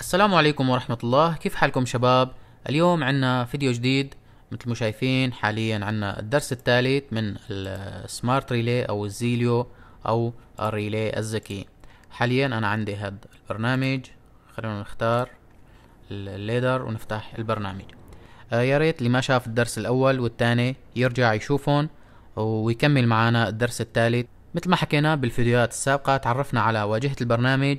السلام عليكم ورحمة الله كيف حالكم شباب اليوم عنا فيديو جديد مثل ما شايفين حاليا عنا الدرس الثالث من السمارت ريلي او الزيليو او الريلي الذكي حاليا انا عندي هذا البرنامج خلونا نختار الليدر ونفتح البرنامج آه، يا ريت اللي ما شاف الدرس الاول والثاني يرجع يشوفهم ويكمل معنا الدرس الثالث مثل ما حكينا بالفيديوهات السابقة تعرفنا على واجهة البرنامج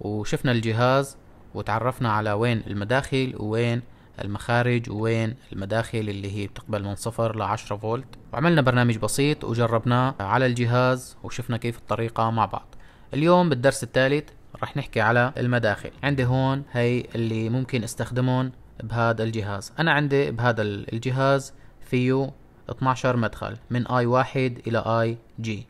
وشفنا الجهاز وتعرفنا على وين المداخل ووين المخارج وين المداخل اللي هي بتقبل من صفر لعشرة فولت وعملنا برنامج بسيط وجربناه على الجهاز وشفنا كيف الطريقة مع بعض اليوم بالدرس الثالث رح نحكي على المداخل عندي هون هي اللي ممكن استخدمهم بهذا الجهاز انا عندي بهذا الجهاز فيه 12 مدخل من اي واحد الى اي جي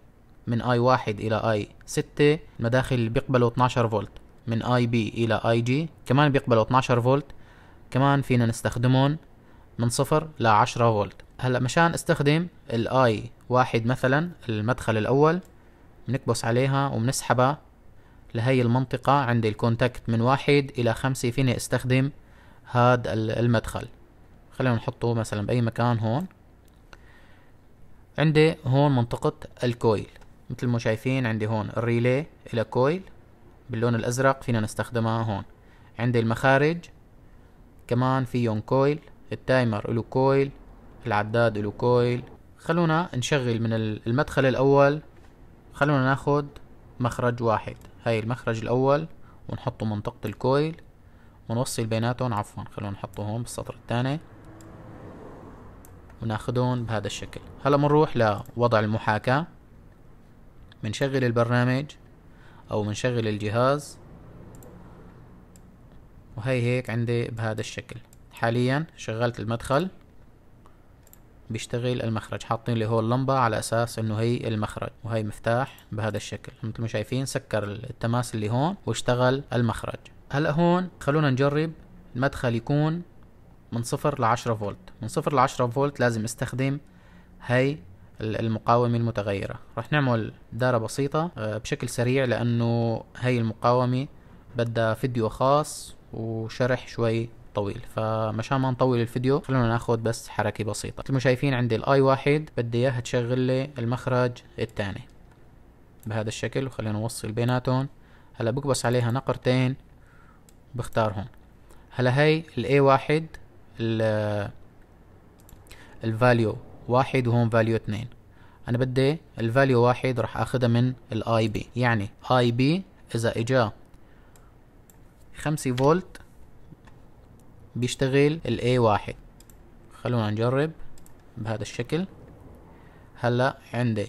من اي واحد الى اي ستة المداخل اللي بيقبلوا 12 فولت من اي بي الى اي جي كمان بيقبلوا 12 فولت كمان فينا نستخدمهم من صفر ل 10 فولت هلا مشان استخدم الاي واحد مثلا المدخل الاول بنكبس عليها وبنسحبها لهي المنطقة عندي الكونتاكت من واحد الى خمسة فيني استخدم هاد المدخل خلينا نحطه مثلا باي مكان هون عندي هون منطقة الكويل مثل ما شايفين عندي هون الريلي الى كويل باللون الازرق فينا نستخدمها هون عندي المخارج كمان فيهم كويل التايمر له كويل العداد له كويل خلونا نشغل من المدخل الاول خلونا ناخد مخرج واحد هاي المخرج الاول ونحطه منطقة الكويل ونوصل بيناتهم عفوا خلونا نحطه هون بالسطر الثاني وناخدهم بهذا الشكل هلا منروح لوضع المحاكاة بنشغل البرنامج او بنشغل الجهاز وهي هيك عندي بهذا الشكل حاليا شغلت المدخل بيشتغل المخرج حاطين لي هو اللمبة على أساس إنه هي المخرج وهي مفتاح بهذا الشكل مثل ما شايفين سكر التماس اللي هون واشتغل المخرج هلا هون خلونا نجرب المدخل يكون من صفر لعشرة فولت من صفر لعشرة فولت لازم استخدم هاي المقاومة المتغيرة رح نعمل دارة بسيطة آه، بشكل سريع لأنه هاي المقاومة بدها فيديو خاص وشرح شوي طويل فمشان ما نطول الفيديو خلونا ناخذ بس حركة بسيطة مثل ما شايفين عندي الاي واحد بدي اياها تشغل لي المخرج الثاني بهذا الشكل وخلينا نوصل بيناتهم هلا بكبس عليها نقرتين بختارهم هلا هاي الاي واحد الفاليو value واحد وهون فاليو اتنين انا بدي الفاليو واحد راح اخدها من الاي بي يعني اي بي اذا اجا خمسة فولت بيشتغل الاي واحد خلونا نجرب بهذا الشكل هلا عندي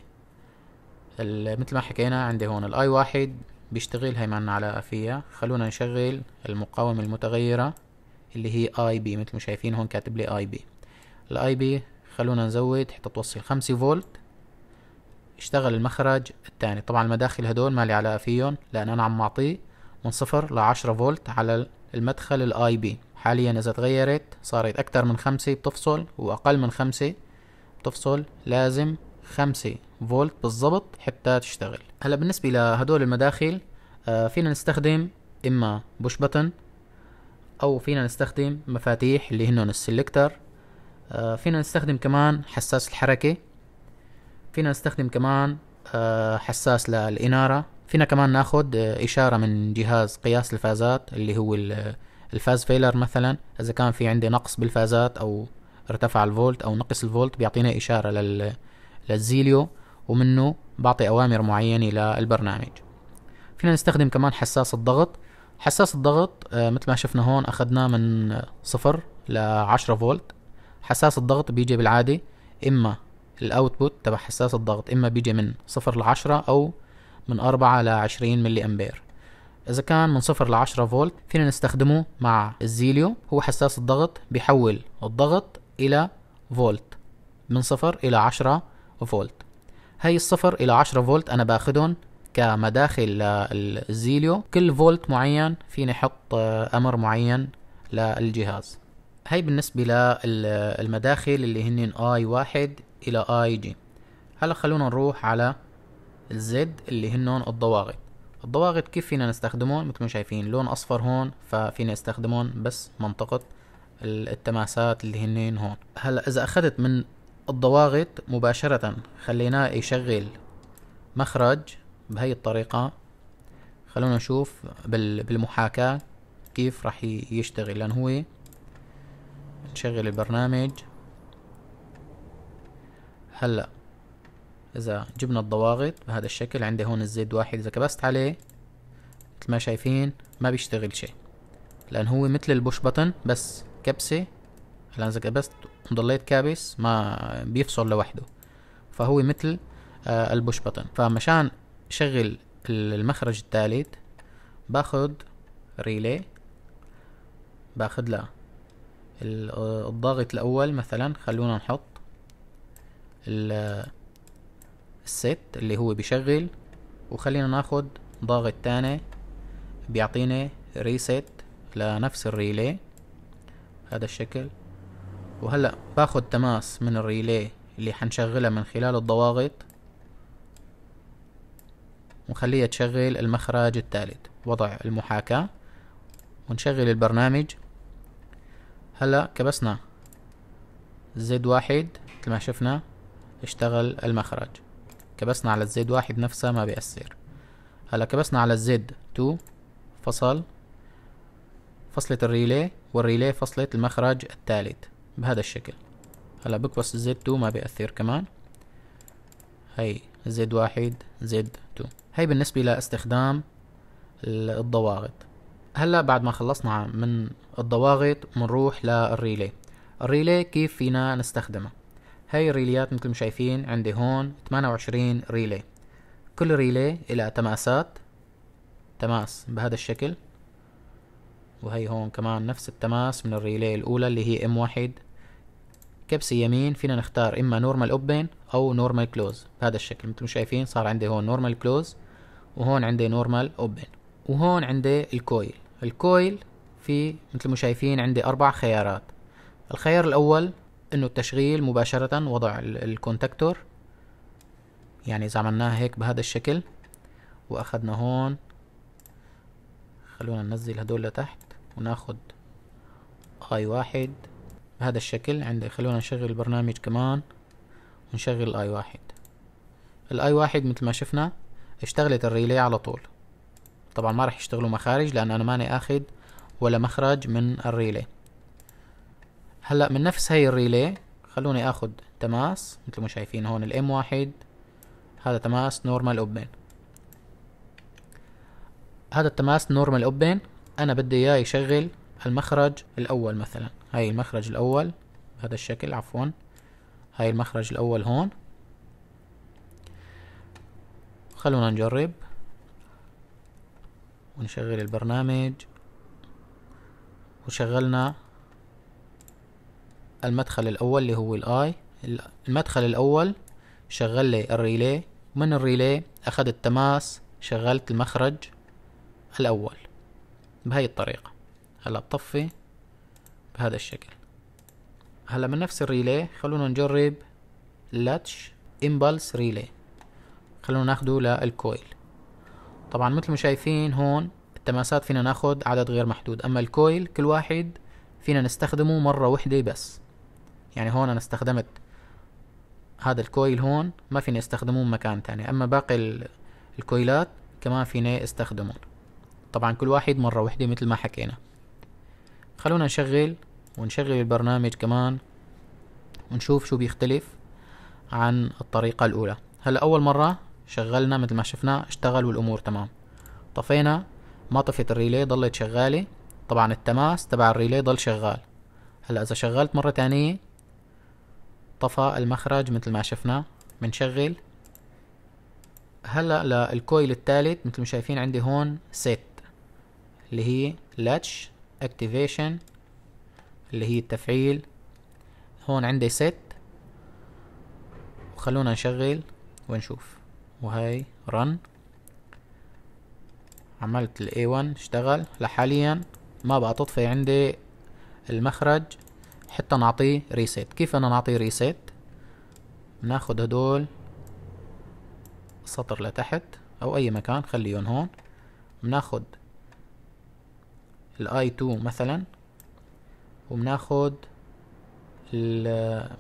مثل ما حكينا عندي هون الاي واحد بيشتغل هي معنا علاقة فيها خلونا نشغل المقاومة المتغيرة اللي هي اي بي مثل ما شايفين هون كاتب لي اي بي الاي بي خلونا نزود حتى توصل خمسة فولت اشتغل المخرج الثاني طبعا المداخل هدول مالي علاقة فيهم لأن أنا عم أعطيه من صفر لعشرة فولت على المدخل الاي بي حاليا إذا تغيرت صارت أكتر من خمسة بتفصل وأقل من خمسة بتفصل لازم خمسة فولت بالضبط حتى تشتغل هلا بالنسبة لهدول المداخل آه فينا نستخدم إما بوش بتن أو فينا نستخدم مفاتيح اللي هنون السلكتر آه، فينا نستخدم كمان حساس الحركة فينا نستخدم كمان آه، حساس للإنارة فينا كمان ناخد آه، إشارة من جهاز قياس الفازات اللي هو الفاز فيلر مثلا إذا كان في عندي نقص بالفازات أو ارتفع الفولت أو نقص الفولت بيعطينا إشارة لل للزيليو ومنه بعطي أوامر معينة للبرنامج فينا نستخدم كمان حساس الضغط حساس الضغط مثل ما شفنا هون أخذنا من صفر لعشرة فولت حساس الضغط بيجي بالعادة إما الأوتبوت تبع حساس الضغط إما بيجي من صفر لعشرة أو من أربعة لعشرين ملي أمبير إذا كان من صفر لعشرة فولت فينا نستخدمه مع الزيليو هو حساس الضغط بيحول الضغط إلى فولت من صفر إلى عشرة فولت هاي الصفر إلى عشرة فولت أنا باخدهم كمداخل للزيليو كل فولت معين فيني أحط أمر معين للجهاز هاي بالنسبة للمداخل اللي هن اي واحد الى اي جي هلا خلونا نروح على الزد اللي هن الضواغط الضواغط كيف فينا نستخدمهم مثل ما شايفين لون اصفر هون ففينا استخدمهم بس منطقة التماسات اللي هن هون هلا اذا اخذت من الضواغط مباشرة خليناه يشغل مخرج بهي الطريقة خلونا نشوف بالمحاكاة كيف راح يشتغل لان هو تشغل البرنامج هلا اذا جبنا الضواغط بهذا الشكل عندي هون الزد واحد اذا كبست عليه مثل ما شايفين ما بيشتغل شيء لان هو مثل البوش بطن بس كبسه الان اذا كبست وضليت كابس ما بيفصل لوحده فهو مثل آه البوش بطن فمشان شغل المخرج الثالث باخد ريلي باخد له الضاغط الاول مثلا خلونا نحط الست اللي هو بيشغل وخلينا ناخد ضاغط تاني بيعطينا ريست لنفس الريلي هذا الشكل وهلا باخد تماس من الريلي اللي حنشغلها من خلال الضواغط ونخليها تشغل المخرج الثالث وضع المحاكاة ونشغل البرنامج هلا كبسنا زد واحد مثل ما شفنا اشتغل المخرج كبسنا على الزد واحد نفسها ما بيأثر هلا كبسنا على الزد تو فصل فصلت الريلي والريلي فصلت المخرج الثالث بهذا الشكل هلا بكبس الزد تو ما بيأثر كمان هي زد واحد زد تو هي بالنسبة لاستخدام الضواغط هلا بعد ما خلصنا من الضواغط بنروح للريلي الريلي كيف فينا نستخدمه هاي الريليات مثل ما شايفين عندي هون 28 ريلي كل ريلي إلى تماسات تماس بهذا الشكل وهي هون كمان نفس التماس من الريلي الأولى اللي هي ام واحد كبسة يمين فينا نختار إما نورمال أوبن أو نورمال كلوز بهذا الشكل مثل ما شايفين صار عندي هون نورمال كلوز وهون عندي نورمال أوبن وهون عندي الكويل الكويل في مثل ما شايفين عندي أربع خيارات الخيار الأول إنه التشغيل مباشرة وضع الكونتاكتور يعني إذا عملناها هيك بهذا الشكل وأخدنا هون خلونا ننزل هدول لتحت وناخد اي واحد بهذا الشكل عندي خلونا نشغل البرنامج كمان ونشغل الاي واحد الاي واحد مثل ما شفنا اشتغلت الريلي على طول طبعا ما راح يشتغلوا مخارج لان انا ماني اخذ ولا مخرج من الريلي هلا من نفس هاي الريلي خلوني اخذ تماس مثل ما شايفين هون الام واحد هذا تماس نورمال اوبن هذا التماس نورمال اوبن انا بدي اياه يشغل المخرج الاول مثلا هاي المخرج الاول بهذا الشكل عفوا هاي المخرج الاول هون خلونا نجرب ونشغل البرنامج وشغلنا المدخل الأول اللي هو الآي المدخل الأول شغل لي الريلي من الريلي أخذ التماس شغلت المخرج الأول بهاي الطريقة هلا بطفي بهذا الشكل هلا من نفس الريلي خلونا نجرب لاتش امبلس ريلي خلونا ناخده للكويل طبعا مثل ما شايفين هون التماسات فينا ناخد عدد غير محدود اما الكويل كل واحد فينا نستخدمه مرة وحدة بس يعني هون انا استخدمت هذا الكويل هون ما فيني استخدمه مكان تاني اما باقي الكويلات كمان فيني استخدمه طبعا كل واحد مرة وحدة مثل ما حكينا خلونا نشغل ونشغل البرنامج كمان ونشوف شو بيختلف عن الطريقة الأولى هلا أول مرة شغلنا مثل ما شفنا اشتغل والامور تمام طفينا ما طفيت الريلي ضلت شغالة طبعا التماس تبع الريلي ضل شغال هلا اذا شغلت مرة تانية طفى المخرج مثل ما شفنا بنشغل هلا للكويل الثالث مثل ما شايفين عندي هون سيت اللي هي لاتش اكتيفيشن اللي هي التفعيل هون عندي سيت وخلونا نشغل ونشوف وهي رن عملت ال A1 اشتغل لحاليا ما بقى تطفي عندي المخرج حتى نعطيه ريسيت كيف انا نعطيه ريسيت ناخد هدول سطر لتحت او اي مكان خليهم هون بناخد الاي 2 مثلا وبناخد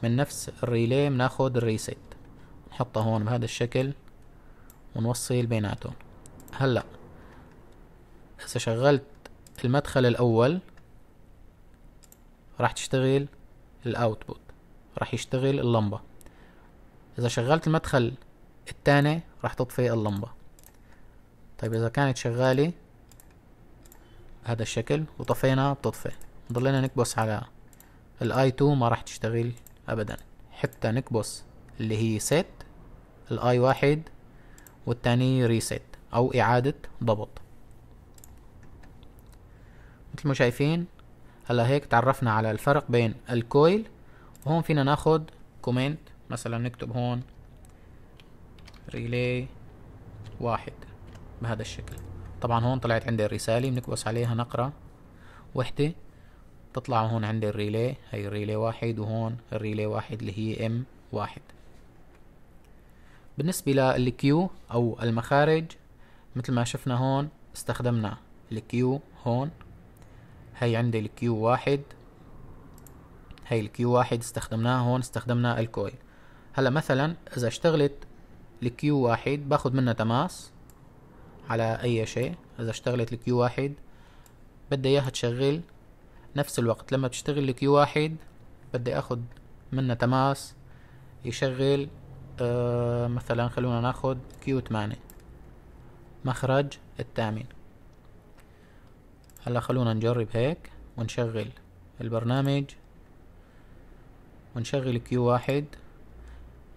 من نفس الريلي بناخد الريسيت نحطها هون بهذا الشكل ونوصل بيناتهم هلا اذا شغلت المدخل الاول راح تشتغل الاوتبوت راح يشتغل اللمبه اذا شغلت المدخل الثاني راح تطفي اللمبه طيب اذا كانت شغاله هذا الشكل وطفينا بتطفي ضلينا نكبس على الاي 2 ما راح تشتغل ابدا حتى نكبس اللي هي ست الاي واحد والتاني ريسيت او اعادة ضبط مثل ما شايفين هلا هيك تعرفنا على الفرق بين الكويل وهون فينا ناخد كومنت مثلا نكتب هون ريلي واحد بهذا الشكل طبعا هون طلعت عندي الرسالة بنكبس عليها نقرأ وحدة تطلع هون عندي الريلي هي الريلي واحد وهون الريلي واحد اللي هي ام واحد بالنسبة للكيو أو المخارج مثل ما شفنا هون استخدمنا الكيو هون هي عندي الكيو واحد هي الكيو واحد استخدمناها هون استخدمنا الكويل هلا مثلا إذا اشتغلت الكيو واحد باخد منها تماس على أي شيء إذا اشتغلت الكيو واحد بدي إياها تشغل نفس الوقت لما تشتغل الكيو واحد بدي أخد منها تماس يشغل آه، مثلا خلونا ناخد كيو تمانية مخرج الثامن هلا خلونا نجرب هيك ونشغل البرنامج ونشغل كيو واحد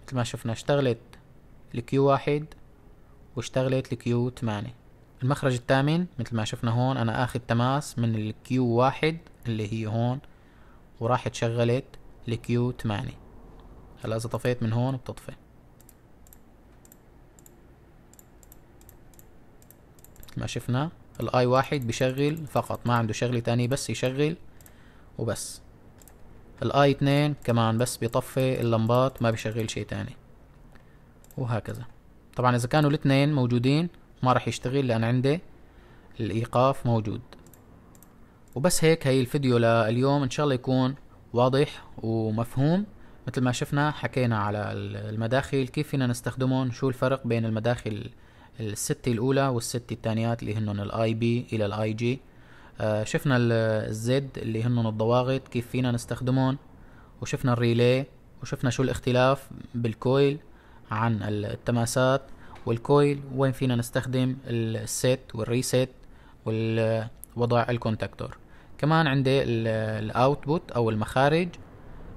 مثل ما شفنا اشتغلت الكيو واحد واشتغلت الكيو تمانية المخرج الثامن مثل ما شفنا هون انا اخذ تماس من الكيو واحد اللي هي هون وراح اتشغلت الكيو تمانية هلا اذا طفيت من هون بتطفي ما شفنا الاي واحد بيشغل فقط ما عنده شغلة تانية بس يشغل وبس الاي اتنين كمان بس بيطفي اللمبات ما بيشغل شيء تاني وهكذا طبعا اذا كانوا الاثنين موجودين ما راح يشتغل لان عندي الايقاف موجود وبس هيك هي الفيديو لليوم ان شاء الله يكون واضح ومفهوم مثل ما شفنا حكينا على المداخل كيف فينا نستخدمهم شو الفرق بين المداخل الستة الأولى والست الثانيات اللي هنن الاي بي إلى الاي آه، جي شفنا الزد اللي هنن الضواغط كيف فينا نستخدمهم وشفنا الريلي وشفنا شو الاختلاف بالكويل عن التماسات والكويل وين فينا نستخدم السيت والريسيت والوضع الكونتاكتور كمان عندي الاوتبوت او المخارج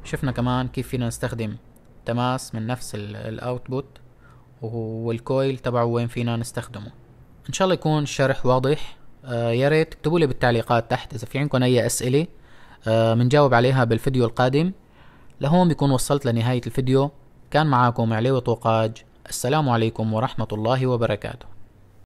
شفنا كمان كيف فينا نستخدم تماس من نفس الاوتبوت والكويل تبعه وين فينا نستخدمه ان شاء الله يكون الشرح واضح آه يا ريت اكتبوا لي بالتعليقات تحت اذا في عندكم اي اسئله بنجاوب آه عليها بالفيديو القادم لهون بكون وصلت لنهايه الفيديو كان معاكم علي وطوقاج السلام عليكم ورحمه الله وبركاته